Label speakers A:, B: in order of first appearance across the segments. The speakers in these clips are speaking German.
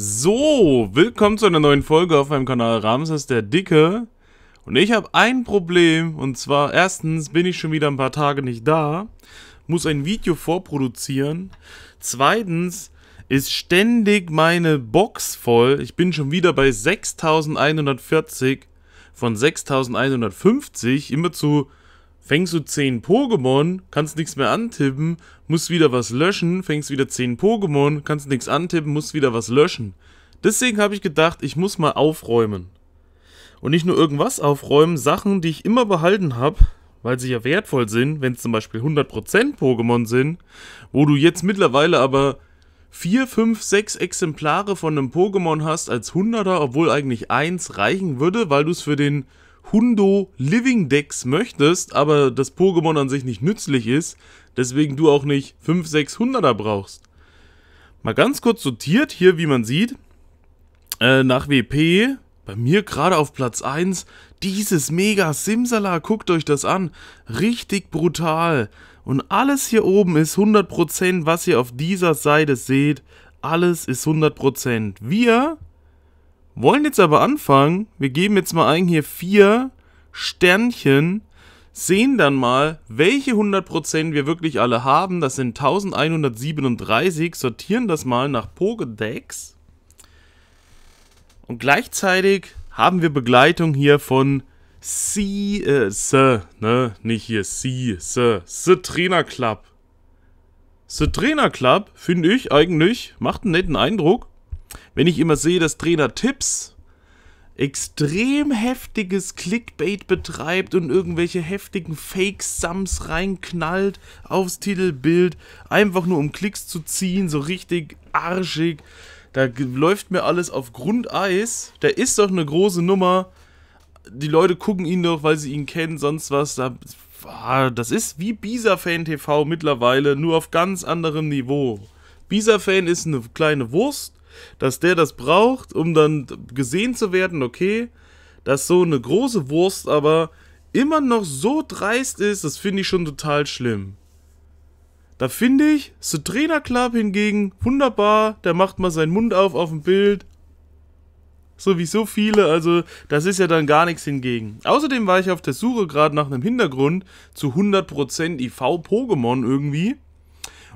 A: So, willkommen zu einer neuen Folge auf meinem Kanal Ramses der Dicke. Und ich habe ein Problem, und zwar erstens bin ich schon wieder ein paar Tage nicht da, muss ein Video vorproduzieren. Zweitens ist ständig meine Box voll. Ich bin schon wieder bei 6140 von 6150, immer zu fängst du 10 Pokémon, kannst nichts mehr antippen musst wieder was löschen, fängst wieder 10 Pokémon, kannst nichts antippen, musst wieder was löschen. Deswegen habe ich gedacht, ich muss mal aufräumen. Und nicht nur irgendwas aufräumen, Sachen, die ich immer behalten habe, weil sie ja wertvoll sind, wenn es zum Beispiel 100% Pokémon sind, wo du jetzt mittlerweile aber 4, 5, 6 Exemplare von einem Pokémon hast als 100er, obwohl eigentlich 1 reichen würde, weil du es für den Hundo Living Dex möchtest, aber das Pokémon an sich nicht nützlich ist, Deswegen du auch nicht 5 600er brauchst. Mal ganz kurz sortiert hier, wie man sieht. Äh, nach WP, bei mir gerade auf Platz 1, dieses mega Simsala, guckt euch das an. Richtig brutal. Und alles hier oben ist 100%, was ihr auf dieser Seite seht. Alles ist 100%. Wir wollen jetzt aber anfangen. Wir geben jetzt mal ein hier 4 Sternchen sehen dann mal, welche 100% wir wirklich alle haben. Das sind 1137, sortieren das mal nach Pokédex. Und gleichzeitig haben wir Begleitung hier von Sie, äh, Sir, ne, nicht hier, Sie, Sir, Sir Trainer Club. Sir Trainer Club, finde ich eigentlich, macht einen netten Eindruck. Wenn ich immer sehe, dass Trainer Tipps extrem heftiges Clickbait betreibt und irgendwelche heftigen Fake-Sums reinknallt aufs Titelbild, einfach nur um Klicks zu ziehen, so richtig arschig. Da läuft mir alles auf Grundeis. Da ist doch eine große Nummer. Die Leute gucken ihn doch, weil sie ihn kennen, sonst was. Da, ah, das ist wie Bisa-Fan TV mittlerweile, nur auf ganz anderem Niveau. Bisa-Fan ist eine kleine Wurst dass der das braucht, um dann gesehen zu werden, okay, dass so eine große Wurst aber immer noch so dreist ist, das finde ich schon total schlimm. Da finde ich The Trainer Club hingegen wunderbar, der macht mal seinen Mund auf auf dem Bild. So wie so viele, also das ist ja dann gar nichts hingegen. Außerdem war ich auf der Suche gerade nach einem Hintergrund zu 100% IV-Pokémon irgendwie.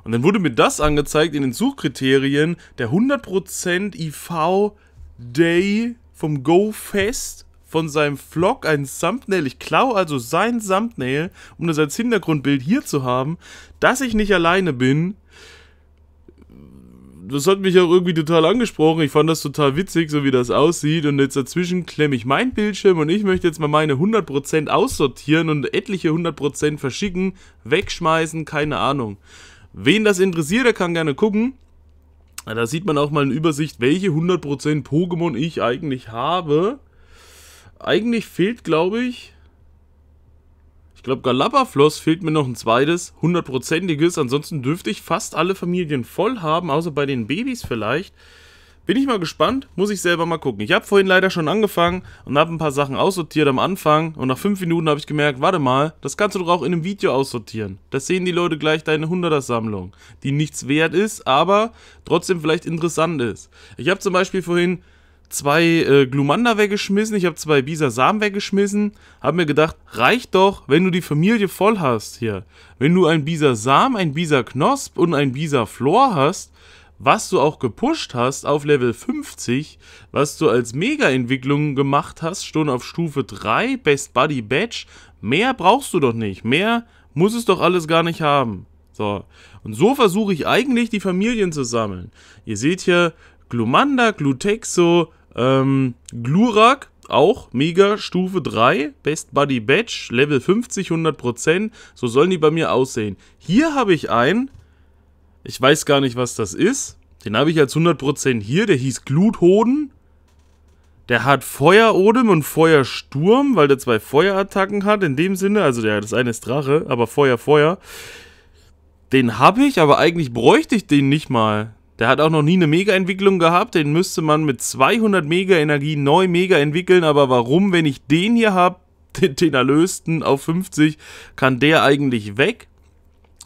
A: Und dann wurde mir das angezeigt in den Suchkriterien, der 100% IV Day vom Go Fest von seinem Vlog ein Thumbnail. Ich klaue also sein Thumbnail, um das als Hintergrundbild hier zu haben, dass ich nicht alleine bin. Das hat mich auch irgendwie total angesprochen. Ich fand das total witzig, so wie das aussieht. Und jetzt dazwischen klemme ich meinen Bildschirm und ich möchte jetzt mal meine 100% aussortieren und etliche 100% verschicken, wegschmeißen, keine Ahnung. Wen das interessiert, der kann gerne gucken. Da sieht man auch mal eine Übersicht, welche 100% Pokémon ich eigentlich habe. Eigentlich fehlt, glaube ich... Ich glaube, Galapafloss fehlt mir noch ein zweites, hundertprozentiges. Ansonsten dürfte ich fast alle Familien voll haben, außer bei den Babys vielleicht. Bin ich mal gespannt, muss ich selber mal gucken. Ich habe vorhin leider schon angefangen und habe ein paar Sachen aussortiert am Anfang und nach 5 Minuten habe ich gemerkt, warte mal, das kannst du doch auch in einem Video aussortieren. Das sehen die Leute gleich deine 100er-Sammlung, die nichts wert ist, aber trotzdem vielleicht interessant ist. Ich habe zum Beispiel vorhin zwei äh, Glumanda weggeschmissen, ich habe zwei Bisa Samen weggeschmissen, habe mir gedacht, reicht doch, wenn du die Familie voll hast hier. Wenn du ein Bisa Samen, ein Bisa Knosp und ein Bisa Flor hast, was du auch gepusht hast auf Level 50, was du als Mega-Entwicklung gemacht hast, schon auf Stufe 3, Best Buddy Badge, mehr brauchst du doch nicht, mehr muss es doch alles gar nicht haben. So, und so versuche ich eigentlich die Familien zu sammeln. Ihr seht hier Glumanda, Glutexo, ähm, Glurak, auch Mega Stufe 3, Best Buddy Badge, Level 50, 100%. So sollen die bei mir aussehen. Hier habe ich einen, ich weiß gar nicht, was das ist. Den habe ich als 100% hier. Der hieß Gluthoden. Der hat Feuerodem und Feuersturm, weil der zwei Feuerattacken hat. In dem Sinne, also der, das eine ist Drache, aber Feuer, Feuer. Den habe ich, aber eigentlich bräuchte ich den nicht mal. Der hat auch noch nie eine Mega-Entwicklung gehabt. Den müsste man mit 200 Mega-Energie neu Mega entwickeln. Aber warum, wenn ich den hier habe, den, den Erlösten auf 50, kann der eigentlich weg?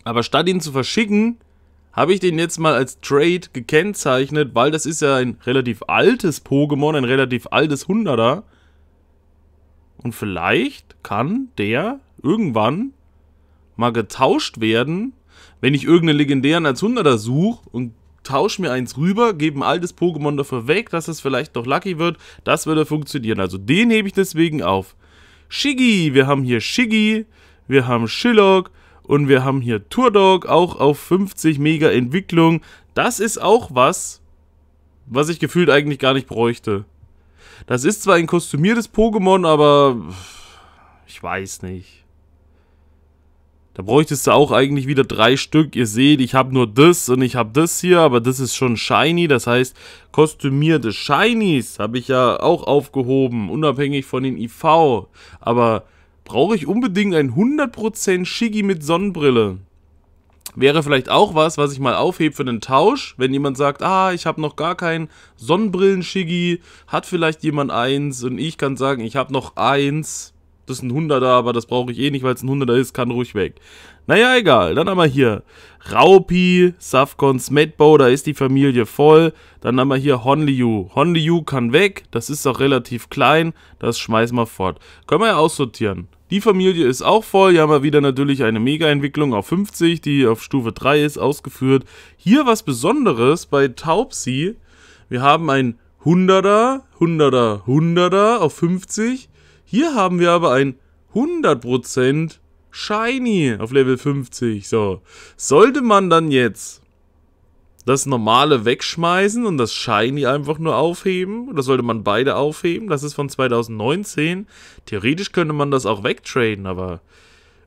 A: Aber statt ihn zu verschicken, habe ich den jetzt mal als Trade gekennzeichnet, weil das ist ja ein relativ altes Pokémon, ein relativ altes Hunderter. Und vielleicht kann der irgendwann mal getauscht werden, wenn ich irgendeinen legendären als Hunderter suche und tausche mir eins rüber, gebe ein altes Pokémon dafür weg, dass es vielleicht doch lucky wird. Das würde funktionieren. Also den hebe ich deswegen auf. Shiggy, wir haben hier Shiggy, wir haben Shillock, und wir haben hier Turdog auch auf 50 Mega Entwicklung. Das ist auch was, was ich gefühlt eigentlich gar nicht bräuchte. Das ist zwar ein kostümiertes Pokémon, aber ich weiß nicht. Da bräuchtest du auch eigentlich wieder drei Stück. Ihr seht, ich habe nur das und ich habe das hier, aber das ist schon shiny. Das heißt, kostümierte Shinies habe ich ja auch aufgehoben, unabhängig von den IV. Aber Brauche ich unbedingt ein 100% Shiggy mit Sonnenbrille? Wäre vielleicht auch was, was ich mal aufhebe für einen Tausch, wenn jemand sagt, ah, ich habe noch gar keinen Sonnenbrillen-Shiggy, hat vielleicht jemand eins und ich kann sagen, ich habe noch eins, das ist ein Hunderter, aber das brauche ich eh nicht, weil es ein Hunderter ist, kann ruhig weg. Naja, egal. Dann haben wir hier Raupi, Safcon, Smetbow, da ist die Familie voll. Dann haben wir hier Honliu. Honliu kann weg, das ist auch relativ klein, das schmeißen wir fort. Können wir ja aussortieren. Die Familie ist auch voll. Hier haben wir wieder natürlich eine Mega-Entwicklung auf 50, die auf Stufe 3 ist, ausgeführt. Hier was Besonderes bei Taubsi. Wir haben ein 100er, 100er, 100er auf 50. Hier haben wir aber ein 100% Shiny auf Level 50. So, sollte man dann jetzt das normale wegschmeißen und das Shiny einfach nur aufheben. Oder sollte man beide aufheben. Das ist von 2019. Theoretisch könnte man das auch wegtraden, aber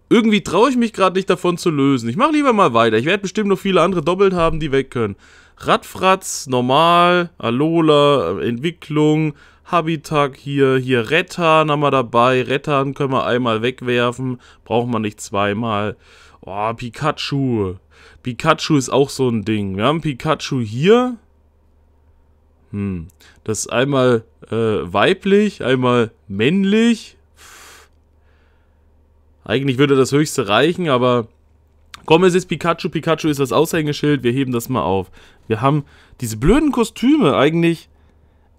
A: irgendwie traue ich mich gerade nicht davon zu lösen. Ich mache lieber mal weiter. Ich werde bestimmt noch viele andere doppelt haben, die weg können. Radfratz, normal, Alola, äh, Entwicklung, Habitat hier, hier Rettan haben wir dabei. Rettan können wir einmal wegwerfen, brauchen wir nicht zweimal. Oh, Pikachu. Pikachu ist auch so ein Ding. Wir haben Pikachu hier. Hm. Das ist einmal äh, weiblich, einmal männlich. Eigentlich würde das höchste reichen, aber komm, es ist Pikachu. Pikachu ist das Aushängeschild. Wir heben das mal auf. Wir haben diese blöden Kostüme eigentlich.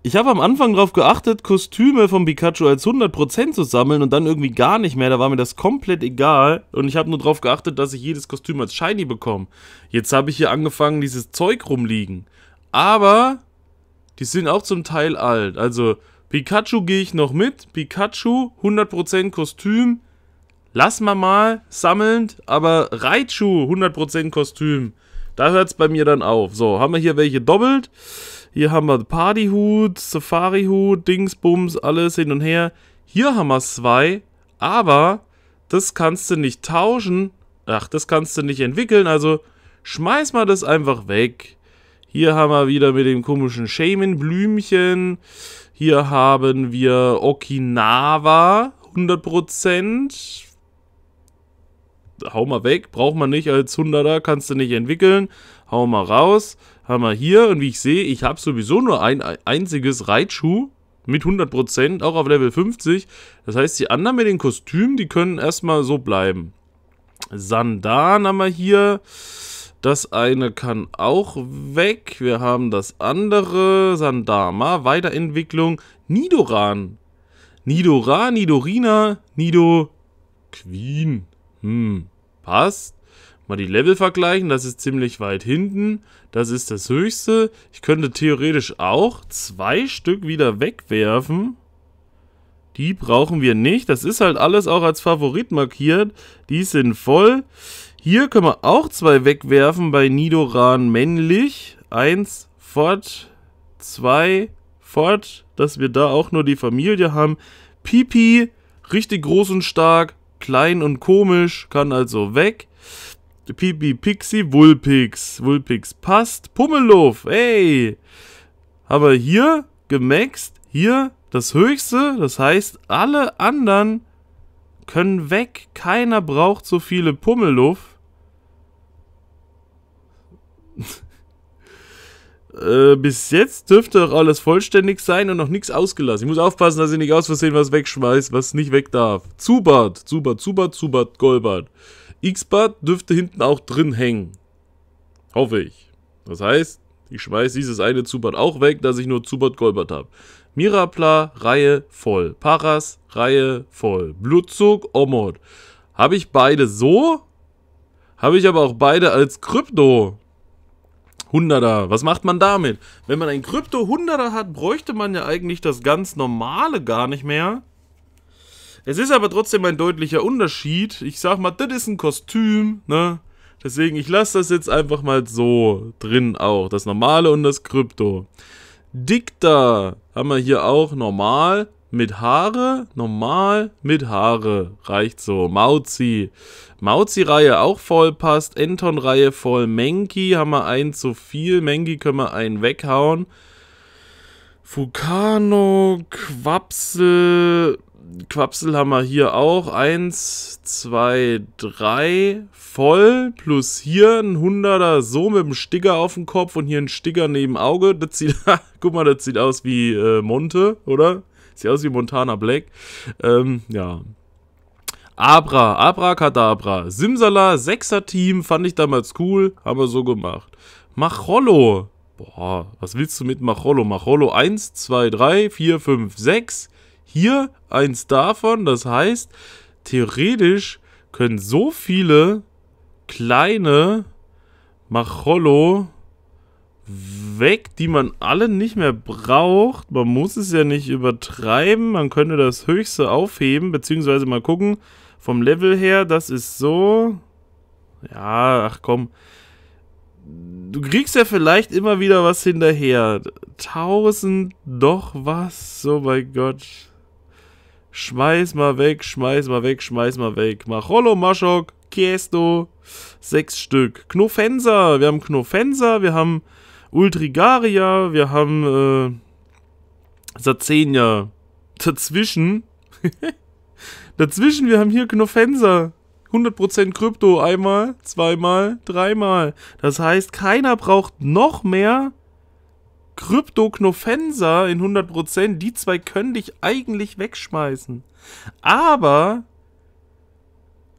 A: Ich habe am Anfang darauf geachtet, Kostüme von Pikachu als 100% zu sammeln und dann irgendwie gar nicht mehr. Da war mir das komplett egal und ich habe nur darauf geachtet, dass ich jedes Kostüm als Shiny bekomme. Jetzt habe ich hier angefangen, dieses Zeug rumliegen. Aber die sind auch zum Teil alt. Also Pikachu gehe ich noch mit. Pikachu 100% Kostüm. Lass mal mal sammelnd, aber Raichu 100% Kostüm. Da hört es bei mir dann auf. So, haben wir hier welche doppelt. Hier haben wir Partyhut, Safarihut, Dingsbums, alles hin und her. Hier haben wir zwei, aber das kannst du nicht tauschen. Ach, das kannst du nicht entwickeln, also schmeiß mal das einfach weg. Hier haben wir wieder mit dem komischen Shaman-Blümchen. Hier haben wir Okinawa, 100%. Hau mal weg, braucht man nicht als 100er, kannst du nicht entwickeln. Hau mal raus. Hör mal hier, und wie ich sehe, ich habe sowieso nur ein einziges Reitschuh mit 100%, auch auf Level 50. Das heißt, die anderen mit den Kostümen, die können erstmal so bleiben. Sandan haben wir hier. Das eine kann auch weg. Wir haben das andere. Sandama, Weiterentwicklung. Nidoran. Nidoran, Nidorina, Nido... Queen. Hm, passt mal die Level vergleichen. Das ist ziemlich weit hinten. Das ist das höchste. Ich könnte theoretisch auch zwei Stück wieder wegwerfen. Die brauchen wir nicht. Das ist halt alles auch als Favorit markiert. Die sind voll. Hier können wir auch zwei wegwerfen bei Nidoran männlich. Eins fort, zwei fort, dass wir da auch nur die Familie haben. Pipi, richtig groß und stark, klein und komisch, kann also weg. The Pipi Pixie Wulpix. Wulpix passt. Pummeluff, ey. Aber hier gemaxt, hier das Höchste. Das heißt, alle anderen können weg. Keiner braucht so viele Pummeluff. äh, bis jetzt dürfte auch alles vollständig sein und noch nichts ausgelassen. Ich muss aufpassen, dass ich nicht aus Versehen was wegschmeiß, was nicht weg darf. Zubat, Zubat, Zubat, Zubat, Golbert. X-Bad dürfte hinten auch drin hängen. Hoffe ich. Das heißt, ich schmeiße dieses eine Zubat auch weg, dass ich nur Zubat Golbert habe. Mirapla, Reihe voll. Paras, Reihe voll. Blutzug, Omod. Habe ich beide so? Habe ich aber auch beide als Krypto. 100er. Was macht man damit? Wenn man ein Krypto 100er hat, bräuchte man ja eigentlich das ganz normale gar nicht mehr. Es ist aber trotzdem ein deutlicher Unterschied. Ich sag mal, das ist ein Kostüm, ne? Deswegen, ich lasse das jetzt einfach mal so drin auch. Das Normale und das Krypto. Dicta haben wir hier auch normal mit Haare. Normal mit Haare. Reicht so. Mauzi. Mauzi-Reihe auch voll passt. Enton-Reihe voll. Menki haben wir einen zu viel. Menki können wir einen weghauen. Fukano, Quapsel, Quapsel haben wir hier auch. Eins, zwei, drei. Voll. Plus hier ein Hunderter so mit dem Sticker auf dem Kopf und hier ein Sticker neben Auge. Das sieht, guck mal, das sieht aus wie äh, Monte, oder? Sieht aus wie Montana Black. Ähm, ja. Abra, Abracadabra. Simsala, Sechser-Team, fand ich damals cool. Haben wir so gemacht. Machollo. Boah, was willst du mit Machollo? Machollo 1, 2, 3, 4, 5, 6. Hier eins davon, das heißt, theoretisch können so viele kleine Macholo weg, die man alle nicht mehr braucht. Man muss es ja nicht übertreiben. Man könnte das höchste aufheben, beziehungsweise mal gucken. Vom Level her, das ist so... Ja, ach komm. Du kriegst ja vielleicht immer wieder was hinterher. Tausend doch was, oh mein Gott. Schmeiß mal weg, schmeiß mal weg, schmeiß mal weg. Macholo, Maschok, Kiesto. Sechs Stück. Knofenser. Wir haben Knofenser, wir haben Ultrigaria, wir haben äh, Sazenia. Dazwischen. Dazwischen, wir haben hier Knofenser. 100% Krypto. Einmal, zweimal, dreimal. Das heißt, keiner braucht noch mehr Kryptoknofensa in 100%, die zwei können dich eigentlich wegschmeißen. Aber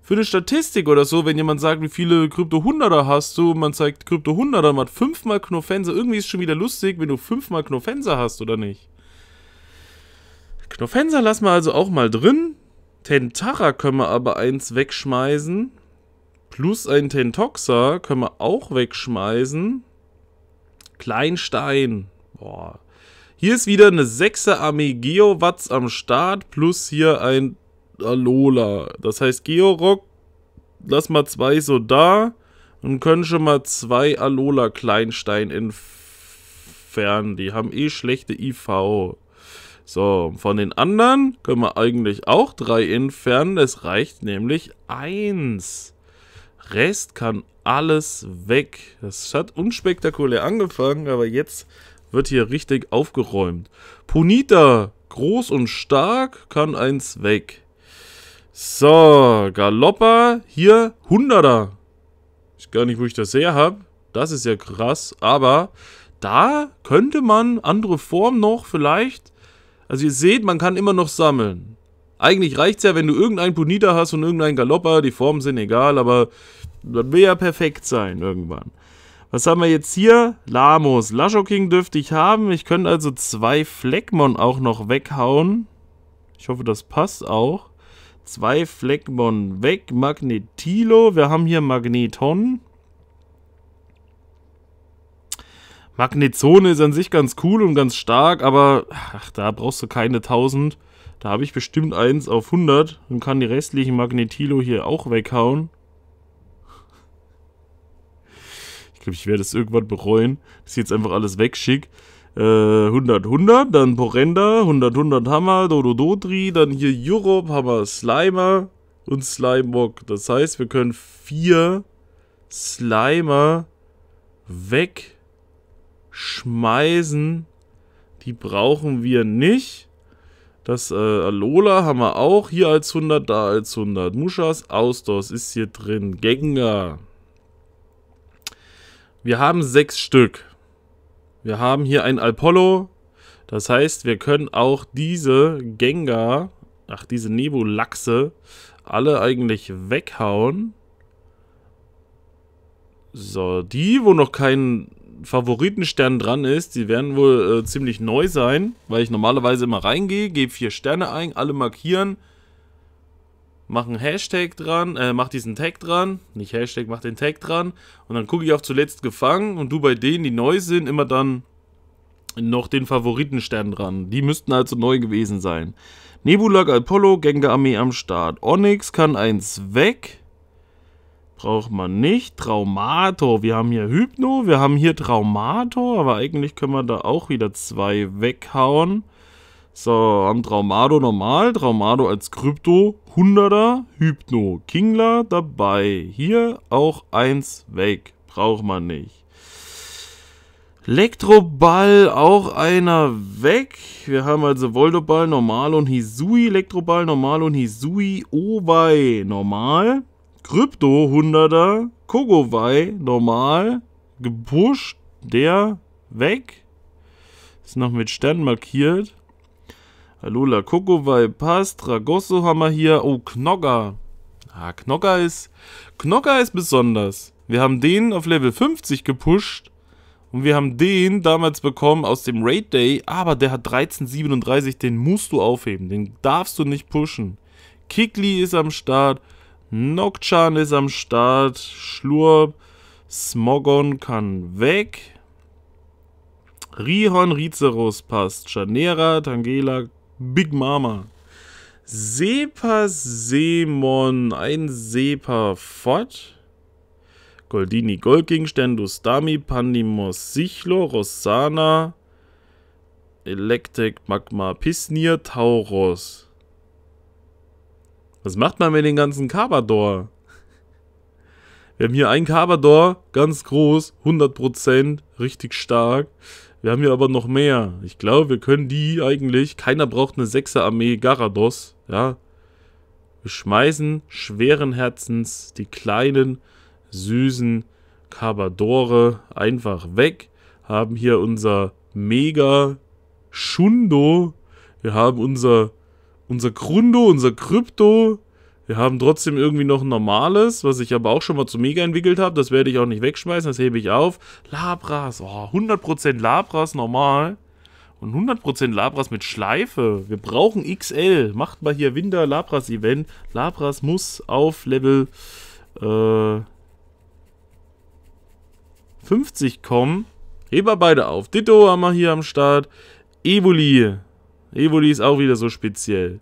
A: für eine Statistik oder so, wenn jemand sagt, wie viele Krypto-Hunderter hast du, man zeigt Krypto-Hunderter, man hat fünfmal Knofensa, irgendwie ist es schon wieder lustig, wenn du fünfmal Knofensa hast oder nicht. Knofensa lassen wir also auch mal drin. Tentara können wir aber eins wegschmeißen. Plus ein Tentoxa können wir auch wegschmeißen. Kleinstein. Boah. Hier ist wieder eine 6er Armee Geowatz am Start, plus hier ein Alola. Das heißt, Georock, lass mal zwei so da und können schon mal zwei Alola Kleinstein entfernen. Die haben eh schlechte IV. So, von den anderen können wir eigentlich auch drei entfernen. Es reicht nämlich eins. Rest kann alles weg. Das hat unspektakulär angefangen, aber jetzt wird hier richtig aufgeräumt. Punita, groß und stark, kann eins weg. So, Galoppa, hier Hunderter. Ich weiß gar nicht, wo ich das her habe. Das ist ja krass, aber da könnte man andere Form noch vielleicht. Also ihr seht, man kann immer noch sammeln. Eigentlich reicht es ja, wenn du irgendeinen Punita hast und irgendeinen Galoppa, die Formen sind egal, aber das will ja perfekt sein irgendwann. Was haben wir jetzt hier? Lamos. Laschoking dürfte ich haben. Ich könnte also zwei Fleckmon auch noch weghauen. Ich hoffe, das passt auch. Zwei Fleckmon weg. Magnetilo. Wir haben hier Magneton. Magnetzone ist an sich ganz cool und ganz stark, aber ach, da brauchst du keine 1000. Da habe ich bestimmt eins auf 100 und kann die restlichen Magnetilo hier auch weghauen. Ich glaube, ich werde es irgendwann bereuen, dass ich jetzt einfach alles wegschicke. Äh, 100, 100, dann Porenda, 100, 100 Hammer, Dodododri, dann hier Europe, Hammer, Slimer und Slimewalk. Das heißt, wir können vier Slimer wegschmeißen. Die brauchen wir nicht. Das äh, Alola haben wir auch. Hier als 100, da als 100. Mushas, Ausdos ist hier drin. Gengar. Wir haben sechs Stück. Wir haben hier ein Apollo. Das heißt, wir können auch diese Gengar, ach, diese Nebulachse, alle eigentlich weghauen. So, die, wo noch kein Favoritenstern dran ist, die werden wohl äh, ziemlich neu sein, weil ich normalerweise immer reingehe, gebe vier Sterne ein, alle markieren mach einen Hashtag dran, äh, mach diesen Tag dran, nicht Hashtag, mach den Tag dran und dann gucke ich auf zuletzt gefangen und du bei denen, die neu sind, immer dann noch den Favoritenstern dran. Die müssten also neu gewesen sein. Nebulak Apollo, Gengar Armee am Start. Onyx kann eins weg. Braucht man nicht. Traumator. Wir haben hier Hypno, wir haben hier Traumator, aber eigentlich können wir da auch wieder zwei weghauen. So, haben Traumado normal, Traumado als Krypto, 100er, Hypno, Kingler dabei. Hier auch eins weg, braucht man nicht. Elektroball, auch einer weg. Wir haben also Voldoball, Normal und Hisui. Elektroball, Normal und Hisui. Owei, Normal. Krypto, 100er. Kogowei Normal. Gepusht, der weg. Ist noch mit Stern markiert. Lula Kokowai passt. Ragosso haben wir hier. Oh, Knogger. Ah, Knogger ist. Knogger ist besonders. Wir haben den auf Level 50 gepusht. Und wir haben den damals bekommen aus dem Raid Day. Aber der hat 1337. Den musst du aufheben. Den darfst du nicht pushen. Kikli ist am Start. Nokchan ist am Start. Schlurp. Smogon kann weg. Rihon, Rizeros passt. Chanera, Tangela, Big Mama. Sepa Semon, ein Sepa Fott. Goldini Goldgegenstände, Dami, Pandimos, Sichlo, Rosana, Electric, Magma, Pisnir, Tauros. Was macht man mit den ganzen Kabador? Wir haben hier einen Kabador, ganz groß, 100%, richtig stark. Wir haben hier aber noch mehr. Ich glaube, wir können die eigentlich... Keiner braucht eine 6 Armee Garados. Ja. Wir schmeißen schweren Herzens die kleinen, süßen Kabadore einfach weg. Haben hier unser Mega Schundo. Wir haben unser, unser Grundo, unser Krypto. Wir haben trotzdem irgendwie noch ein normales, was ich aber auch schon mal zu Mega entwickelt habe. Das werde ich auch nicht wegschmeißen, das hebe ich auf. Labras, oh, 100% Labras normal. Und 100% Labras mit Schleife. Wir brauchen XL. Macht mal hier Winter Labras Event. Labras muss auf Level äh, 50 kommen. Heber beide auf. Ditto haben wir hier am Start. Evoli. Evoli ist auch wieder so speziell.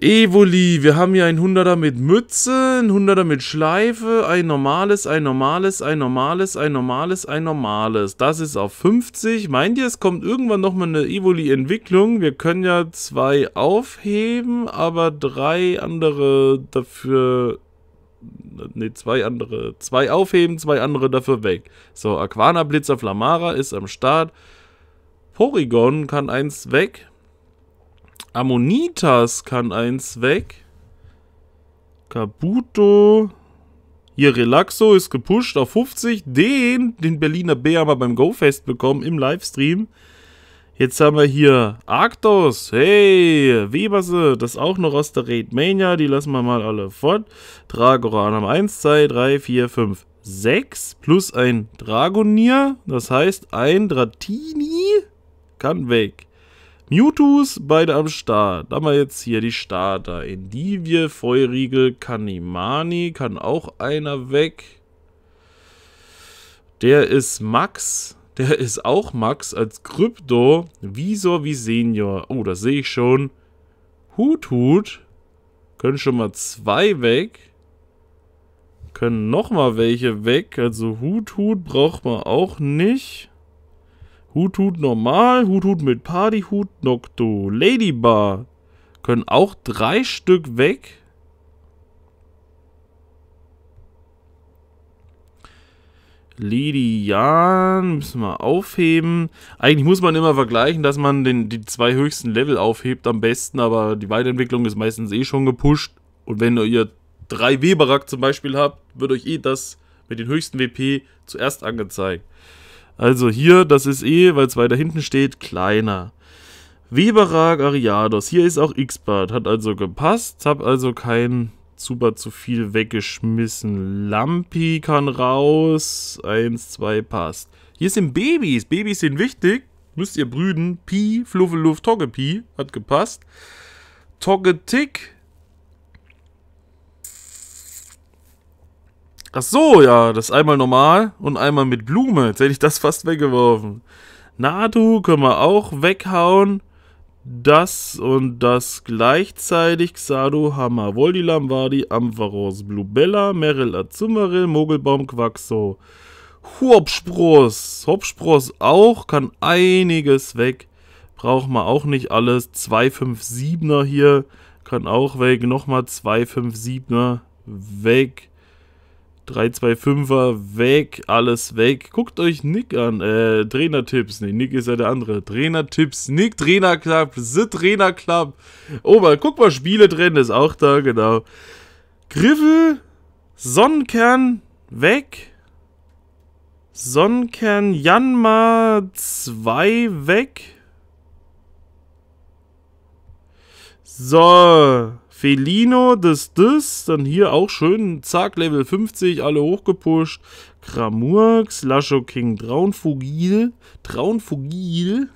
A: Evoli, wir haben hier ein 100er mit Mütze, ein 100er mit Schleife, ein normales, ein normales, ein normales, ein normales, ein normales. Das ist auf 50. Meint ihr, es kommt irgendwann nochmal eine Evoli-Entwicklung? Wir können ja zwei aufheben, aber drei andere dafür... Ne, zwei andere. Zwei aufheben, zwei andere dafür weg. So, Aquana, Blitzer, Flamara ist am Start. Porygon kann eins weg. Ammonitas kann eins weg. Kabuto. Hier, Relaxo ist gepusht auf 50. Den, den Berliner Bär haben wir beim GoFest bekommen im Livestream. Jetzt haben wir hier Arctos. Hey, Weberse, das auch noch aus der Raid Mania. Die lassen wir mal alle fort. Dragoran haben 1, 2, 3, 4, 5, 6. Plus ein Dragonier. Das heißt, ein Dratini kann weg. Mewtwo's beide am Start. Haben wir jetzt hier die Starter. Endivie, Feuerriegel, Kanimani. Kann auch einer weg. Der ist Max. Der ist auch Max als Krypto. Visor wie Senior. Oh, das sehe ich schon. Hut Hut. Können schon mal zwei weg. Können nochmal welche weg. Also Hut Hut braucht man auch nicht. Hut-Hut normal, Hut-Hut mit Party-Hut, Nocto, Ladybar. Können auch drei Stück weg. Lidian müssen wir aufheben. Eigentlich muss man immer vergleichen, dass man den, die zwei höchsten Level aufhebt am besten, aber die Weiterentwicklung ist meistens eh schon gepusht. Und wenn ihr drei Weberack zum Beispiel habt, wird euch eh das mit den höchsten WP zuerst angezeigt. Also hier, das ist eh, weil es weiter hinten steht, kleiner. Weberag Ariados, hier ist auch x bart hat also gepasst, hab also kein super zu viel weggeschmissen. Lampi kann raus, 1, 2 passt. Hier sind Babys, Babys sind wichtig, müsst ihr brüden. Pi, Fluffeluft, Toggepi, hat gepasst. Toggetick, Ach so, ja, das ist einmal normal und einmal mit Blume. Jetzt hätte ich das fast weggeworfen. Nadu können wir auch weghauen. Das und das gleichzeitig. Xadu, Hammer, Voldi, Lamvadi, Ampharos, Blubella, Meril, Azumarill, Mogelbaum, Quaxo. Hopspross. Hopspross auch, kann einiges weg. Braucht man auch nicht alles. 257er hier kann auch weg. Nochmal 257er weg. 325er weg, alles weg. Guckt euch Nick an. Äh, Trainertipps. Nee, Nick ist ja der andere. Trainertipps. Nick Trainer Club. The Trainer Club. Oma, oh, guck mal, Spiele drin ist auch da, genau. Griffel. Sonnenkern weg. Sonnenkern Janma 2 weg. So. Felino, das, das. Dann hier auch schön, zack, Level 50, alle hochgepusht. Kramurks, Lasho King, Traunfugil, Traunfugil.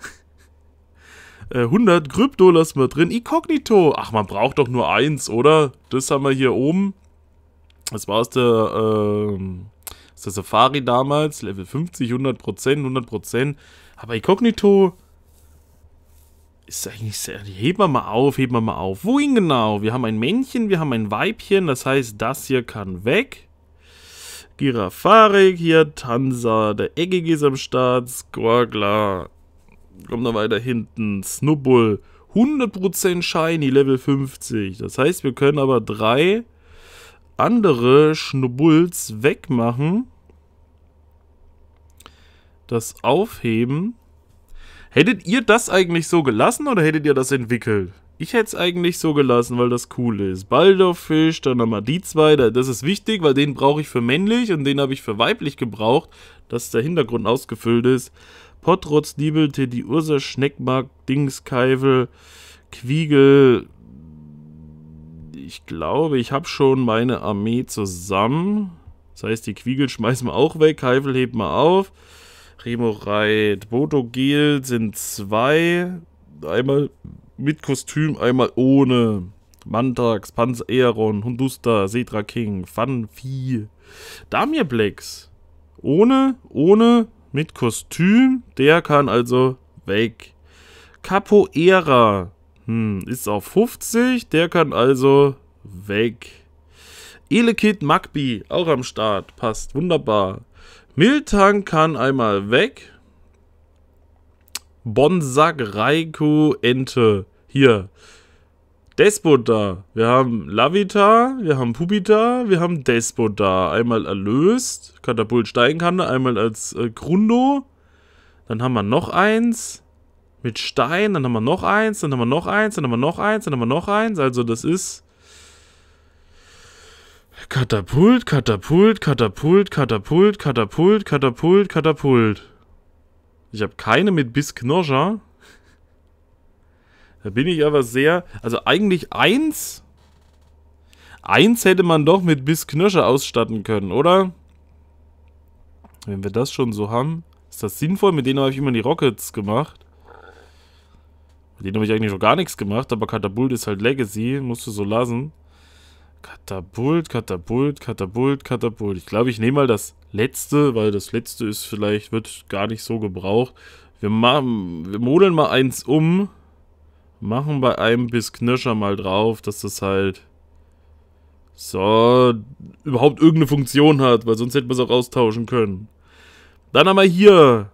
A: 100 Krypto lassen wir drin. Incognito, Ach, man braucht doch nur eins, oder? Das haben wir hier oben. Das war aus der, äh, aus der Safari damals. Level 50, 100%, 100%. Aber Incognito, ist eigentlich sehr. Heben wir mal auf, heben wir mal auf. Wohin genau? Wir haben ein Männchen, wir haben ein Weibchen. Das heißt, das hier kann weg. Girafarik hier, Tansa, der Eggig ist am Start, Skorgla. Kommt noch weiter hinten, Snubbull. 100% Shiny, Level 50. Das heißt, wir können aber drei andere Schnubbuls wegmachen. Das aufheben. Hättet ihr das eigentlich so gelassen oder hättet ihr das entwickelt? Ich hätte es eigentlich so gelassen, weil das cool ist. Baldorfisch, dann haben wir die zwei. Das ist wichtig, weil den brauche ich für männlich und den habe ich für weiblich gebraucht, dass der Hintergrund ausgefüllt ist. Potrotz, Diebel, die Ursa, Schneckmark, Dings, Keivel, Quiegel. Ich glaube, ich habe schon meine Armee zusammen. Das heißt, die Quiegel schmeißen wir auch weg, Keivel hebt mal auf. Remorai, Boto Gel sind zwei. Einmal mit Kostüm, einmal ohne. Mantax, Panzer Aeron, Hundusta, Sedra King, Fanfi, Damir Blacks. Ohne, ohne, mit Kostüm. Der kann also weg. Capoeira. Hm, ist auf 50. Der kann also weg. Elekid Magbi, auch am Start. Passt wunderbar. Miltank kann einmal weg. Bonsack, Raiku, Ente. Hier. Despot da. Wir haben Lavita, wir haben Pupita, wir haben Despot da. Einmal erlöst. Katapult Steinkanne, einmal als äh, Grundo. Dann haben wir noch eins. Mit Stein, dann haben wir noch eins, dann haben wir noch eins, dann haben wir noch eins, dann haben wir noch eins. Also das ist Katapult, Katapult, Katapult, Katapult, Katapult, Katapult, Katapult. Ich habe keine mit Bisknoscha. Da bin ich aber sehr... Also eigentlich eins... Eins hätte man doch mit Bisknoscha ausstatten können, oder? Wenn wir das schon so haben. Ist das sinnvoll? Mit denen habe ich immer die Rockets gemacht. Mit denen habe ich eigentlich noch gar nichts gemacht, aber Katapult ist halt Legacy. Musst du so lassen. Katapult, Katapult, Katapult, Katapult. Ich glaube, ich nehme mal das letzte, weil das letzte ist vielleicht, wird gar nicht so gebraucht. Wir, machen, wir modeln mal eins um. Machen bei einem bis Knirscher mal drauf, dass das halt so überhaupt irgendeine Funktion hat, weil sonst hätten wir es auch austauschen können. Dann haben wir hier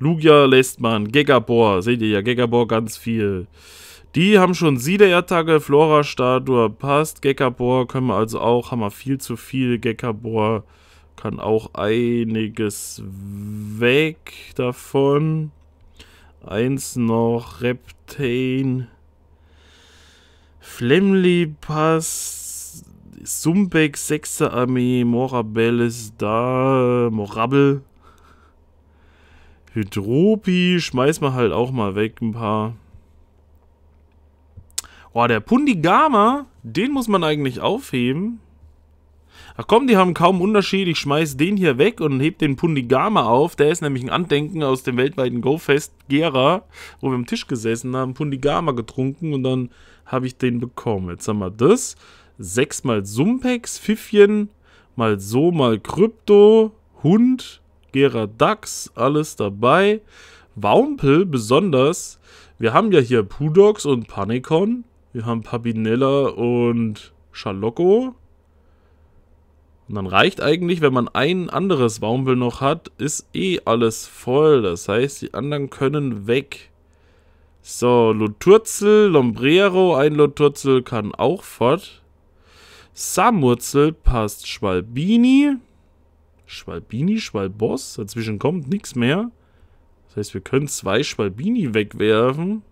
A: Lugia lässt man, Gegabor, seht ihr ja, Gegabor ganz viel. Die haben schon Sie der Flora-Statue passt, Gekabor können wir also auch, haben wir viel zu viel, Gekabor kann auch einiges weg davon. Eins noch, Reptain, Flemly passt, Sumbek, 6. Armee, Morabell ist da, Morabel, Hydropi, schmeiß mal halt auch mal weg ein paar. Boah, der Pundigama, den muss man eigentlich aufheben. Ach komm, die haben kaum Unterschied. Ich schmeiß den hier weg und heb den Pundigama auf. Der ist nämlich ein Andenken aus dem weltweiten Go-Fest Gera, wo wir am Tisch gesessen haben, Pundigama getrunken und dann habe ich den bekommen. Jetzt haben wir das. Sechsmal Sumpex, Pfiffchen, mal so, mal Krypto, Hund, Gera Dax, alles dabei. Wampel besonders. Wir haben ja hier Pudox und Panikon. Wir haben Papinella und Schalocco. Und dann reicht eigentlich, wenn man ein anderes Waumel noch hat, ist eh alles voll. Das heißt, die anderen können weg. So, Loturzel, Lombrero, ein Loturzel kann auch fort. Samurzel passt Schwalbini. Schwalbini, Schwalboss, dazwischen kommt nichts mehr. Das heißt, wir können zwei Schwalbini wegwerfen.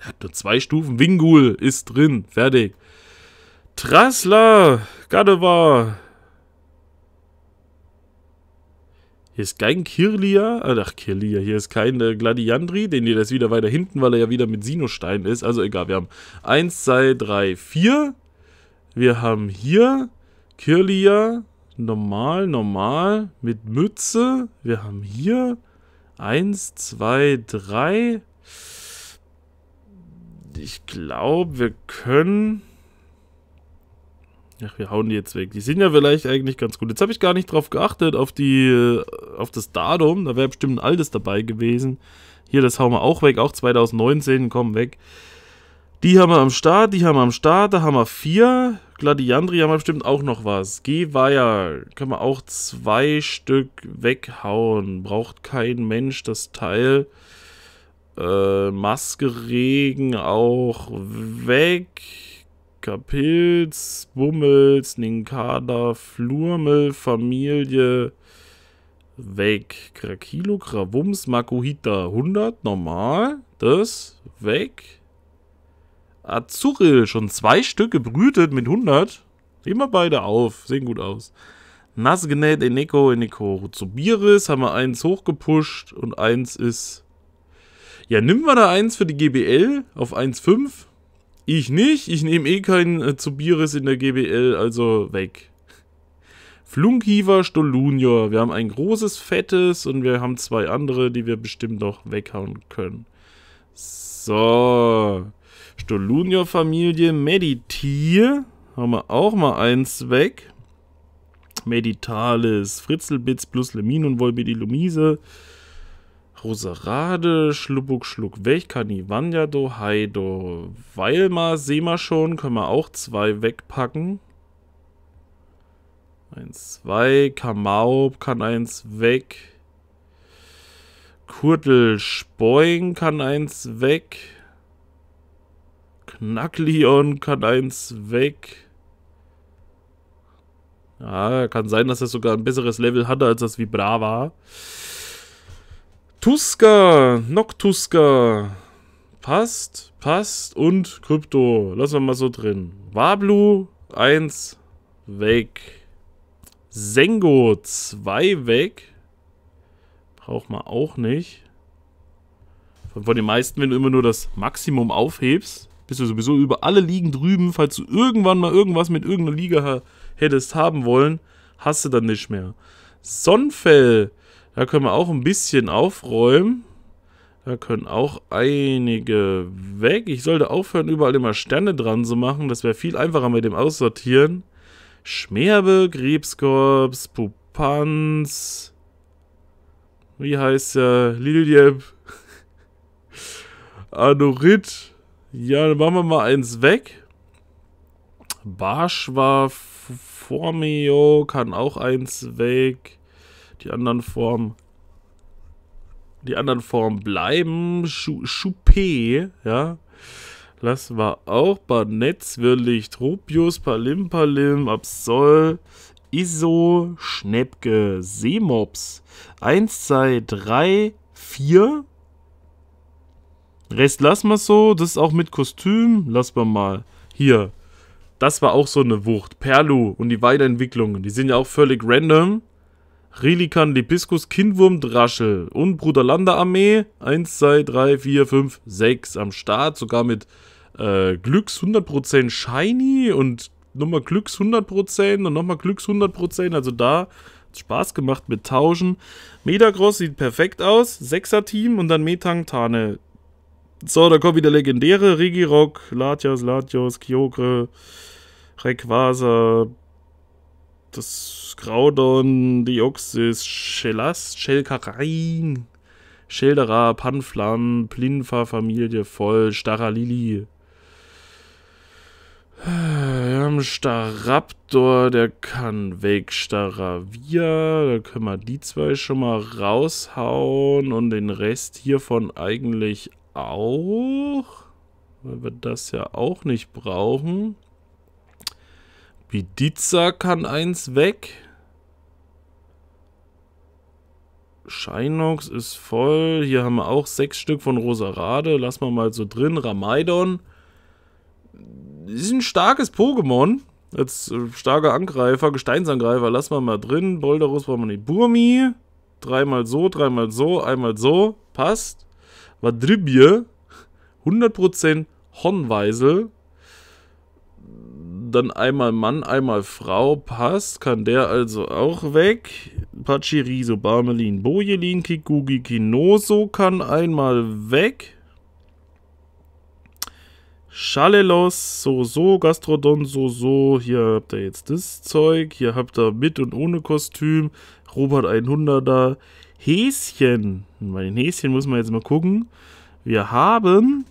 A: Er hat nur zwei Stufen. Wingul ist drin. Fertig. Trassler, Gadeva. Hier ist kein Kirlia, ah, ach Kirlia, hier ist kein äh, Gladiandri, den hier ist wieder weiter hinten, weil er ja wieder mit Sinostein ist. Also egal, wir haben 1, 2, 3, 4. Wir haben hier Kirlia, normal, normal, mit Mütze. Wir haben hier 1, 2, 3 ich glaube, wir können... Ach, wir hauen die jetzt weg. Die sind ja vielleicht eigentlich ganz gut. Jetzt habe ich gar nicht drauf geachtet, auf die, äh, auf das Datum. Da wäre bestimmt ein altes dabei gewesen. Hier, das hauen wir auch weg. Auch 2019, kommen weg. Die haben wir am Start, die haben wir am Start. Da haben wir vier. Gladiandri haben wir bestimmt auch noch was. Gehweier können wir auch zwei Stück weghauen. Braucht kein Mensch das Teil. Äh, Maske, Regen auch weg. Kapilz, Bummels, Ninkada, Flurmel, Familie, weg. Krakilo, Krawums, Makuhita, 100, normal. Das, weg. Azuril, schon zwei Stück gebrütet mit 100. Immer beide auf, sehen gut aus. Nasgenet, Eneko, Eneko, Ruzubiris, haben wir eins hochgepusht und eins ist ja, nimm mal da eins für die GBL auf 1,5. Ich nicht. Ich nehme eh keinen äh, Zubiris in der GBL, also weg. Flunkiever Stolunior. Wir haben ein großes, fettes und wir haben zwei andere, die wir bestimmt noch weghauen können. So. Stolunior-Familie Meditier. Haben wir auch mal eins weg. Meditalis, Fritzelbitz plus Lemin und Volbidi Lumise. Roserade, Schlubuck, Schluck, weg, Kanivanyado, Heido, Weilma, sehen wir schon, können wir auch zwei wegpacken. Eins, zwei, Kamaub kann eins weg. Kurtel, Spoing kann eins weg. Knacklion kann eins weg. Ja, kann sein, dass er sogar ein besseres Level hatte als das Vibrava. Brava. Tuska, Noctuska. Passt, passt und Krypto. Lassen wir mal so drin. Wablu, 1, weg. Sengo, 2, weg. Braucht man auch nicht. Von, von den meisten, wenn du immer nur das Maximum aufhebst, bist du sowieso über alle Ligen drüben. Falls du irgendwann mal irgendwas mit irgendeiner Liga hättest haben wollen, hast du dann nicht mehr. Sonnfell, da können wir auch ein bisschen aufräumen. Da können auch einige weg. Ich sollte aufhören, überall immer Sterne dran zu machen. Das wäre viel einfacher mit dem Aussortieren. Schmerbe, Krebskorps, Pupanz. Wie heißt der? Liljeb. Anorit. Ja, dann machen wir mal eins weg. Barschwa Formio kann auch eins weg. Die anderen Formen. Die anderen Formen bleiben. Choupé, ja. Das war auch Banetz, Wirlicht, Rupius, Palim, Palim, Absol, Iso, Schnäppke, Seemops. 1, 2, 3, 4. Rest lassen wir so. Das ist auch mit Kostüm. Lass wir mal. Hier. Das war auch so eine Wucht. Perlu und die Weiterentwicklungen. Die sind ja auch völlig random. Relikan, Lepiskus, Kindwurm Draschel und Bruderlander-Armee. 1, 2, 3, 4, 5, 6 am Start. Sogar mit äh, Glücks 100% Shiny und nochmal Glücks 100% und nochmal Glücks 100%. Also da hat Spaß gemacht mit Tauschen. Metagross sieht perfekt aus. 6er team und dann Metang-Tane. So, da kommt wieder Legendäre. Regirock, Latias, Latios, Kyogre, Rekwasa, das Graudon, Dioxys, Chelas, Chelkarein, Scheldera, Panflam, Plinfa, Familie voll, Staralili. Äh, wir haben Staraptor, der kann weg. Staravia, da können wir die zwei schon mal raushauen. Und den Rest hiervon eigentlich auch. Weil wir das ja auch nicht brauchen. Bidiza kann eins weg. Shinox ist voll. Hier haben wir auch sechs Stück von Rosarade. Lassen wir mal so drin. Ramaidon. Ist ein starkes Pokémon. Als äh, starker Angreifer, Gesteinsangreifer. Lassen wir mal drin. Boldarus brauchen wir nicht. Burmi. Dreimal so, dreimal so, einmal so. Passt. Vadribje. 100% Hornweisel dann einmal Mann, einmal Frau passt, kann der also auch weg. Pachiriso, Barmelin, Bojelin, Kikugi, Kinoso kann einmal weg. Schalelos, so, so, Gastrodon, so, so. Hier habt ihr jetzt das Zeug. Hier habt ihr mit und ohne Kostüm. Robert 100er. Häschen. Bei den Häschen muss man jetzt mal gucken. Wir haben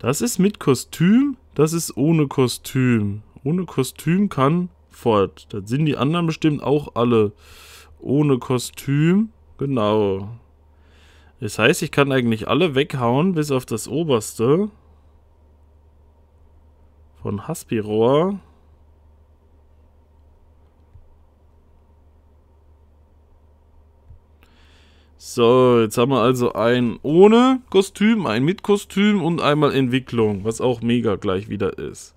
A: Das ist mit Kostüm, das ist ohne Kostüm. Ohne Kostüm kann fort. Dann sind die anderen bestimmt auch alle ohne Kostüm. Genau. Das heißt, ich kann eigentlich alle weghauen, bis auf das oberste. Von Haspirohr. So, jetzt haben wir also ein ohne Kostüm, ein mit Kostüm und einmal Entwicklung, was auch mega gleich wieder ist.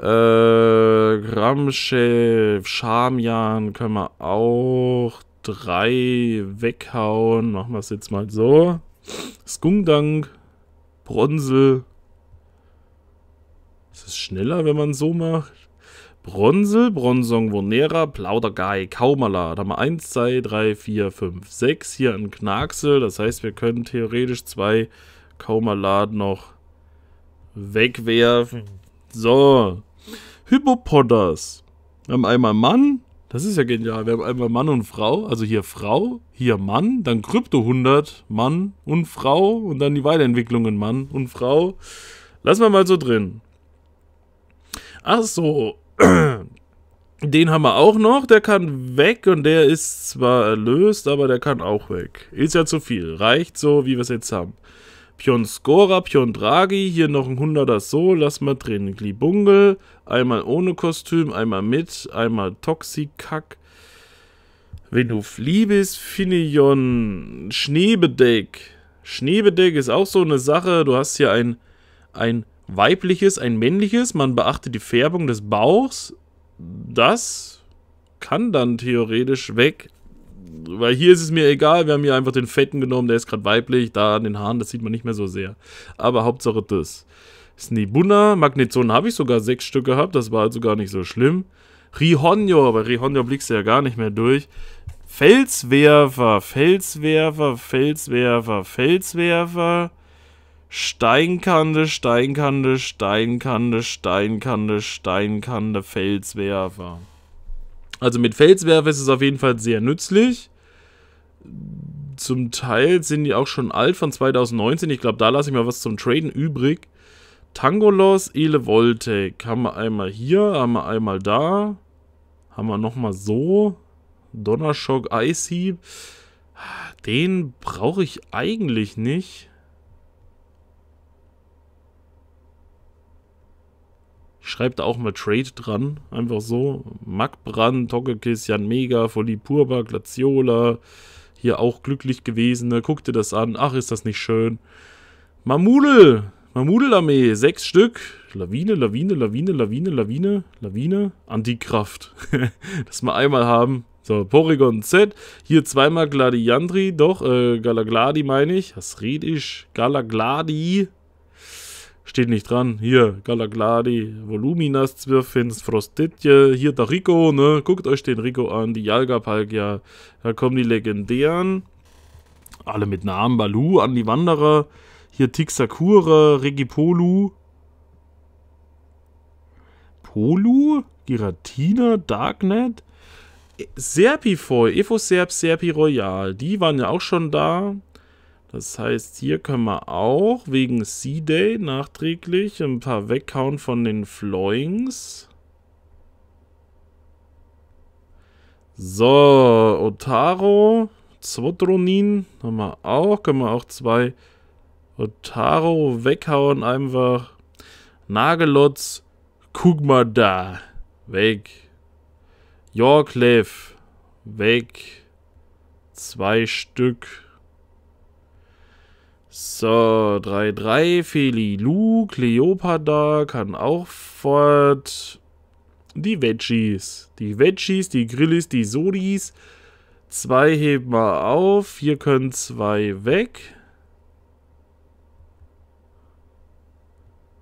A: Äh, Gramschef, Schamjan können wir auch drei weghauen. Machen wir es jetzt mal so. Skungdank, Bronze. Ist es schneller, wenn man so macht? Bronsel, Bronzong, Vonera, Plaudergei, Kaumala. Da haben wir 1, 2, 3, 4, 5, 6 hier in Knacksel. Das heißt, wir können theoretisch zwei Kaumalad noch wegwerfen. So. Hypopodders. Wir haben einmal Mann. Das ist ja genial. Wir haben einmal Mann und Frau. Also hier Frau, hier Mann, dann Krypto 100, Mann und Frau und dann die Weiterentwicklungen Mann und Frau. Lassen wir mal so drin. Ach so, Den haben wir auch noch, der kann weg und der ist zwar erlöst, aber der kann auch weg. Ist ja zu viel, reicht so, wie wir es jetzt haben. Pion Skora, Pion Draghi, hier noch ein 100er so, lass mal drin. Glibungel, einmal ohne Kostüm, einmal mit, einmal Toxikack. Wenn du Venuflibis, Finion, Schneebedeck. Schneebedeck ist auch so eine Sache, du hast hier ein, ein weibliches, ein männliches. Man beachtet die Färbung des Bauchs. Das kann dann theoretisch weg. Weil hier ist es mir egal, wir haben hier einfach den Fetten genommen, der ist gerade weiblich, da an den Haaren, das sieht man nicht mehr so sehr. Aber Hauptsache das. Snibuna, Magnezonen habe ich sogar sechs Stück gehabt, das war also gar nicht so schlimm. Rihonjo, bei Rihonjo blickst du ja gar nicht mehr durch. Felswerfer, Felswerfer, Felswerfer, Felswerfer. Steinkante, Steinkante, Steinkante, Steinkante, Steinkante, Felswerfer. Also mit Felswerfer ist es auf jeden Fall sehr nützlich. Zum Teil sind die auch schon alt von 2019. Ich glaube, da lasse ich mal was zum Traden übrig. Tangolos, Elevoltec. Haben wir einmal hier, haben wir einmal da. Haben wir nochmal so. Donnerschock, Iceheap. Ah, den brauche ich eigentlich nicht. Schreibt auch mal Trade dran, einfach so. Magbrand, Togekis, Jan Mega, Folie Purba, Glaciola, hier auch glücklich gewesene. Guck dir das an, ach ist das nicht schön. Mamudel, Mamudel-Armee. sechs Stück. Lawine, Lawine, Lawine, Lawine, Lawine, Lawine, Antikraft. das mal einmal haben. So, Porygon Z. Hier zweimal Gladiandri, doch, äh, Galagladi meine ich. Was red ich? Galagladi. Steht nicht dran. Hier, Galagladi, Voluminas, Zwirfins, Frostitje, hier der Rico, ne? Guckt euch den Rico an, die Jalgapalgia. Da kommen die Legendären. Alle mit Namen. Balu, an die Wanderer. Hier Tixakura, Regipolu. Polu? Giratina? Darknet? Serpifoy, Efoserp, Serpi Royal. Die waren ja auch schon da. Das heißt, hier können wir auch wegen Sea day nachträglich ein paar weghauen von den Floings. So, Otaro, Zwotronin haben wir auch. Können wir auch zwei Otaro weghauen. Einfach Nagelotz, guck mal da. Weg. Yorklev, weg. Zwei Stück. So, 3-3, Feli Lu, Cleopatra kann auch fort. Die Veggies. Die Veggies, die Grillis, die Sodis. Zwei heben wir auf. Hier können zwei weg.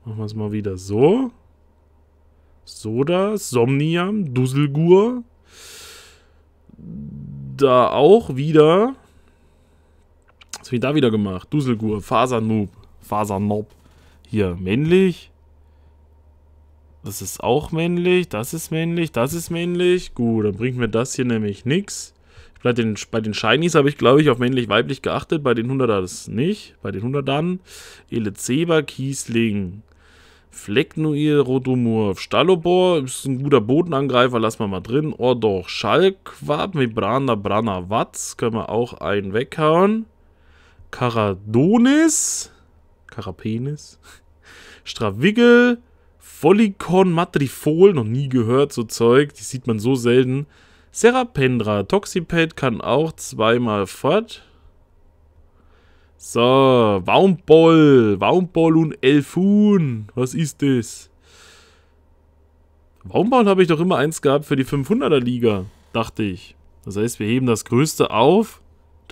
A: Machen wir es mal wieder so. Soda, Somnium, Dusselgur. Da auch wieder. Was hab ich da wieder gemacht? Duselgur, Fasernoob, Fasernob. Hier, männlich. Das ist auch männlich, das ist männlich, das ist männlich. Gut, dann bringt mir das hier nämlich nichts. Bei den, bei den Shinies habe ich, glaube ich, auf männlich-weiblich geachtet. Bei den 100er das nicht. Bei den 100ern Elezeba, Kiesling, Flecknuil, Rodomurf, Stalobor ist ein guter Bodenangreifer, lassen wir mal drin. Ordoch, Schalkwab, Mibrana, Brana, Watz können wir auch einen weghauen. Karadonis, Karapenis, Stravigel, Folicon, Matrifol, noch nie gehört, so Zeug, die sieht man so selten. Serapendra, Toxiped kann auch zweimal fort. So, Waumboll, Waumboll und Elfun, was ist das? Waumboll habe ich doch immer eins gehabt für die 500er Liga, dachte ich. Das heißt, wir heben das Größte auf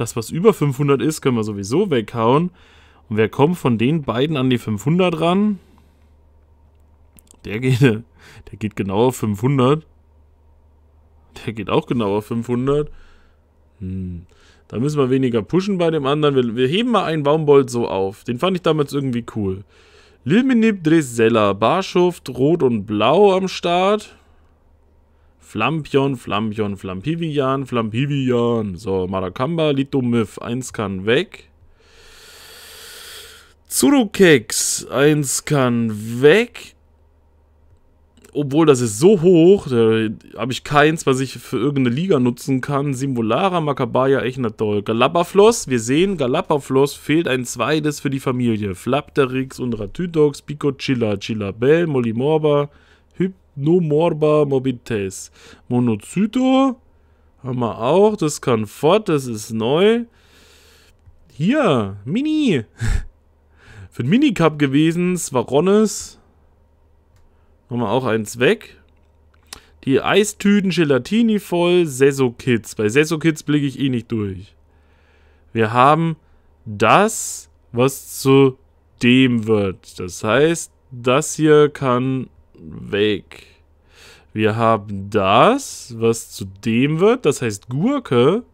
A: das, was über 500 ist, können wir sowieso weghauen. Und wer kommt von den beiden an die 500 ran? Der geht, der geht genau auf 500. Der geht auch genau auf 500. Hm. Da müssen wir weniger pushen bei dem anderen. Wir, wir heben mal einen Baumbold so auf. Den fand ich damals irgendwie cool. Lilminib Dresella, Barschuft, Rot und Blau am Start. Flampion, Flampion, Flampivian, Flampivian. So, Maracamba, Litomif, eins kann weg. Zurukex, eins kann weg. Obwohl, das ist so hoch, da habe ich keins, was ich für irgendeine Liga nutzen kann. Simulara, Makabaya, echt nicht toll. Galapafloss, wir sehen, Galapafloss fehlt ein zweites für die Familie. Flapterix, und Unratüdox, Picocilla, Chillabel, Molimorba, no morba morbides. Monozyto haben wir auch. Das kann fort, das ist neu. Hier, Mini. Für den Minicup gewesen, Svaronis. Haben wir auch eins weg. Die Eistüten Gelatini voll, Sesso Kids. Bei Sesso Kids blicke ich eh nicht durch. Wir haben das, was zu dem wird. Das heißt, das hier kann weg. Wir haben das, was zu dem wird, das heißt Gurke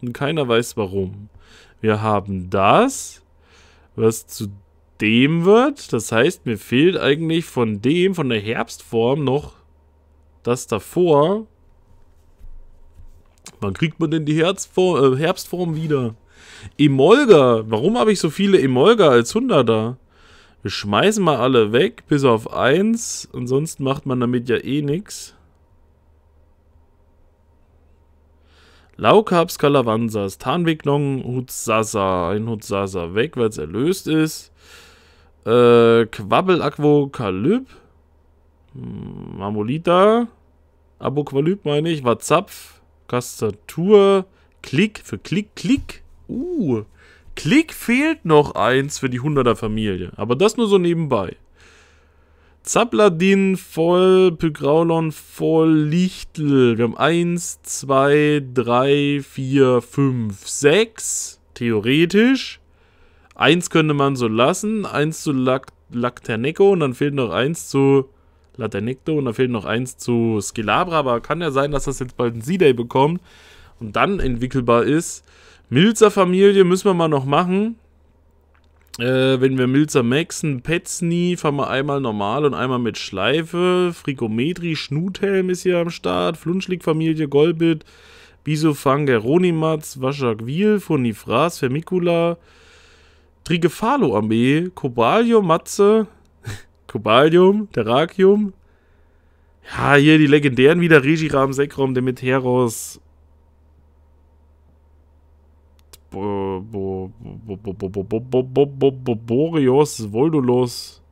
A: und keiner weiß warum. Wir haben das, was zu dem wird, das heißt, mir fehlt eigentlich von dem, von der Herbstform noch das davor. Wann kriegt man denn die Herbstform, äh, Herbstform wieder? Emolga, warum habe ich so viele Emolga als Hunderter? Wir schmeißen mal alle weg, bis auf eins. Ansonsten macht man damit ja eh nichts. Laukaps Kalavansas, Tarnwignong, Hutsasa, ein Hutsasa weg, weil es erlöst ist. Äh, Quabbel Aquokalyp. Mamolita, hm, Aboqualyp meine ich, Watzapf, Kastatur, Klick für Klick, Klick. Uh, Klick fehlt noch eins für die 100er Familie. Aber das nur so nebenbei. Zapladin, voll, Pygraulon, voll, Lichtl. Wir haben 1, 2, 3, 4, 5, 6. Theoretisch. Eins könnte man so lassen. Eins zu Lac Lacterneco und dann fehlt noch eins zu Laternecto und dann fehlt noch eins zu Skelabra. Aber kann ja sein, dass das jetzt bald ein Z-Day bekommt und dann entwickelbar ist. Milzer Familie müssen wir mal noch machen. Äh, wenn wir Milzer maxen, Petzni, fahren wir einmal normal und einmal mit Schleife. Frigometri, Schnuthelm ist hier am Start. flunschlik familie Golbit, Bisofang, Geronimatz, Waschakwil, Furnifras, Vermicula, Trigefalo-Armee, Kobalium, Matze, Kobalium, Terrakium. Ja, hier die legendären wieder, Regiram, Sekrom, Demeteros, Boreos Voldulus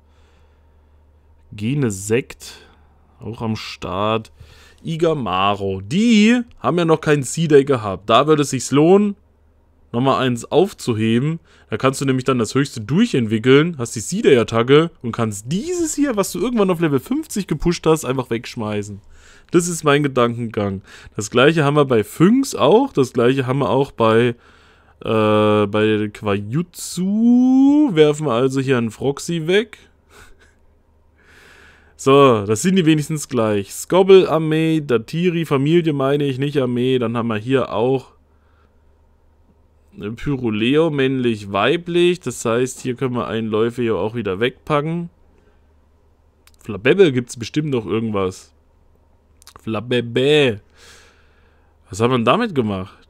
A: Genesekt auch am Start. Igamaro. Die haben ja noch keinen C-Day gehabt. Da würde es sich lohnen, nochmal eins aufzuheben. Da kannst du nämlich dann das höchste durchentwickeln, hast die C-Day-Attacke und kannst dieses hier, was du irgendwann auf Level 50 gepusht hast, einfach wegschmeißen. Das ist mein Gedankengang. Das gleiche haben wir bei Fynx auch, das gleiche haben wir auch bei äh, bei Quajutsu werfen wir also hier einen Froxy weg. So, das sind die wenigstens gleich. Skobbel, Armee, Datiri, Familie meine ich, nicht Armee. Dann haben wir hier auch Pyroleo, männlich, weiblich. Das heißt, hier können wir einen Läufer hier auch wieder wegpacken. Flabebe gibt es bestimmt noch irgendwas. Flabebe. Was haben wir denn damit gemacht?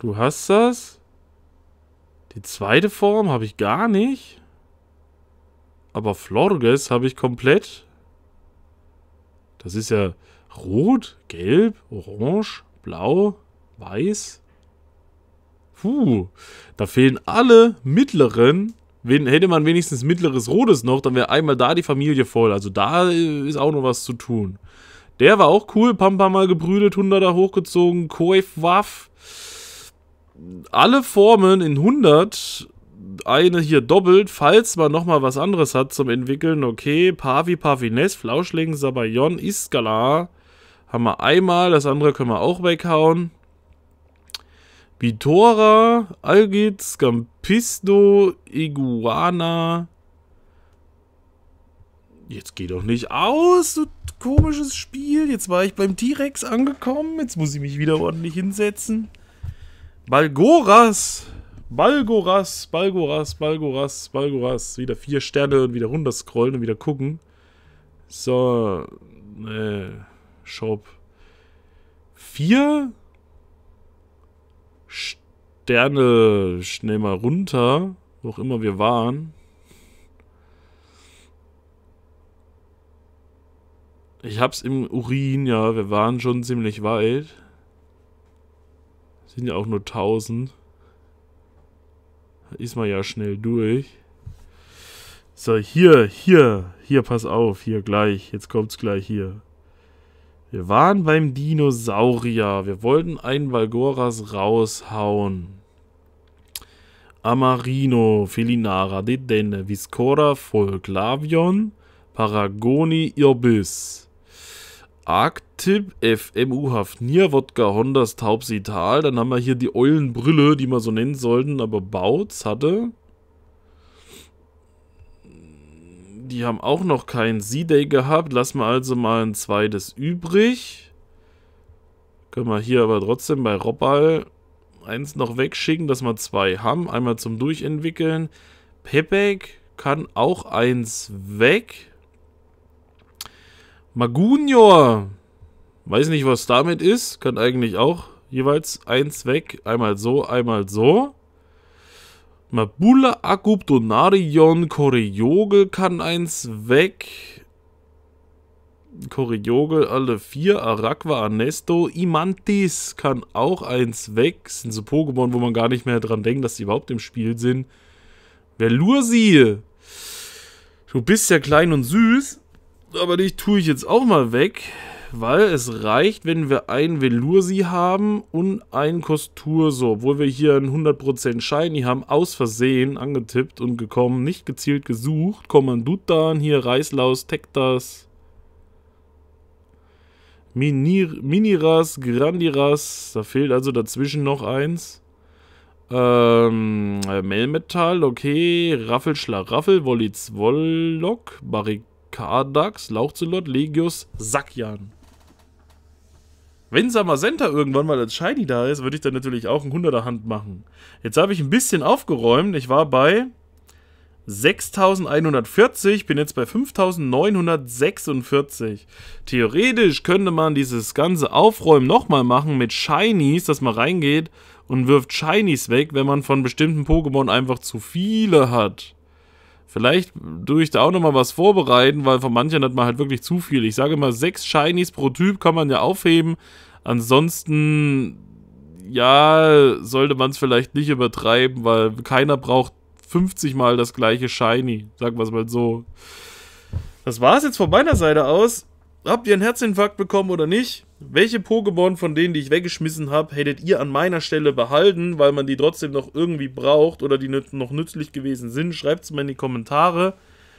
A: Du hast das? Die zweite Form habe ich gar nicht. Aber Florges habe ich komplett. Das ist ja rot, gelb, orange, blau, weiß. Puh, da fehlen alle mittleren. Wen, hätte man wenigstens mittleres Rotes noch, dann wäre einmal da die Familie voll. Also da äh, ist auch noch was zu tun. Der war auch cool. Pampa mal gebrüdet, Hunderter hochgezogen. Koif, Waff alle Formen in 100 eine hier doppelt, falls man nochmal was anderes hat zum Entwickeln. Okay, Pavi, Pavines, Flauschling, Sabayon, Iskala. Haben wir einmal, das andere können wir auch weghauen. Bitora, Algit, Scampisto, Iguana. Jetzt geht doch nicht aus, du komisches Spiel. Jetzt war ich beim T-Rex angekommen. Jetzt muss ich mich wieder ordentlich hinsetzen. Balgoras. Balgoras, Balgoras, Balgoras, Balgoras. Wieder vier Sterne und wieder runterscrollen und wieder gucken. So. Äh, Shop. Vier Sterne schnell mal runter, wo auch immer wir waren. Ich hab's im Urin, ja, wir waren schon ziemlich weit. Sind ja auch nur 1000. Ist man ja schnell durch. So, hier, hier, hier, pass auf, hier gleich, jetzt kommt's gleich hier. Wir waren beim Dinosaurier. Wir wollten einen Valgoras raushauen. Amarino, Felinara, Dedenne, Viscora, Folklavion, Paragoni, Irbis. Arktip, FMU Hafnir, Wodka Hondas Taubsital. Dann haben wir hier die Eulenbrille, die wir so nennen sollten, aber Bautz hatte. Die haben auch noch keinen Sea day gehabt. Lassen wir also mal ein zweites übrig. Können wir hier aber trotzdem bei Robbal eins noch wegschicken, dass wir zwei haben. Einmal zum Durchentwickeln. Pepek kann auch eins weg. Magunior. Weiß nicht, was damit ist. Kann eigentlich auch jeweils eins weg. Einmal so, einmal so. Mabula Akub Donarion kann eins weg. Koryoge alle vier. Arakwa Anesto. Imantis kann auch eins weg. Das sind so Pokémon, wo man gar nicht mehr dran denkt, dass sie überhaupt im Spiel sind. Velursi. Du bist ja klein und süß. Aber die tue ich jetzt auch mal weg, weil es reicht, wenn wir ein Velursi haben und ein Kostur. So, obwohl wir hier einen 100% Shiny haben, aus Versehen angetippt und gekommen, nicht gezielt gesucht. Kommandutan, hier Reislaus, Tektas, Minir Miniras, Grandiras, da fehlt also dazwischen noch eins. Ähm, Melmetal, okay, Raffelschlaraffel, Wollitzwollok, Barik Kardax, Lauchzelot, Legius, Sackjan. Wenn Samazenta irgendwann mal als Shiny da ist, würde ich dann natürlich auch ein 100er Hand machen. Jetzt habe ich ein bisschen aufgeräumt. Ich war bei 6140, bin jetzt bei 5946. Theoretisch könnte man dieses ganze Aufräumen nochmal machen mit Shinies, dass man reingeht und wirft Shinies weg, wenn man von bestimmten Pokémon einfach zu viele hat. Vielleicht tue ich da auch nochmal was vorbereiten, weil von manchen hat man halt wirklich zu viel. Ich sage mal, sechs Shinies pro Typ kann man ja aufheben. Ansonsten, ja, sollte man es vielleicht nicht übertreiben, weil keiner braucht 50 mal das gleiche Shiny. Sagen wir es mal so. Das war es jetzt von meiner Seite aus. Habt ihr einen Herzinfarkt bekommen oder nicht? Welche Pokémon von denen, die ich weggeschmissen habe, hättet ihr an meiner Stelle behalten, weil man die trotzdem noch irgendwie braucht oder die noch nützlich gewesen sind? Schreibt es mal in die Kommentare.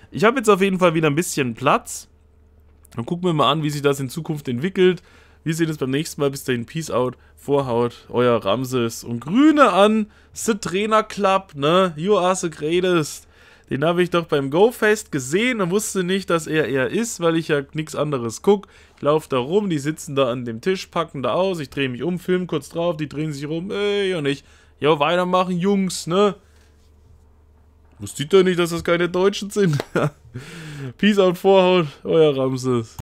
A: Ich habe jetzt auf jeden Fall wieder ein bisschen Platz. Dann gucken wir mal an, wie sich das in Zukunft entwickelt. Wir sehen uns beim nächsten Mal. Bis dahin, Peace out, Vorhaut, euer Ramses. Und Grüne an, The Trainer Club, ne? You are the greatest. Den habe ich doch beim GoFest gesehen und wusste nicht, dass er er ist, weil ich ja nichts anderes gucke. Ich laufe da rum, die sitzen da an dem Tisch, packen da aus, ich drehe mich um, film kurz drauf, die drehen sich rum, ey, und ich, ja, weitermachen, Jungs, ne? Wusste ich doch nicht, dass das keine Deutschen sind. Peace out, Vorhaut, euer Ramses.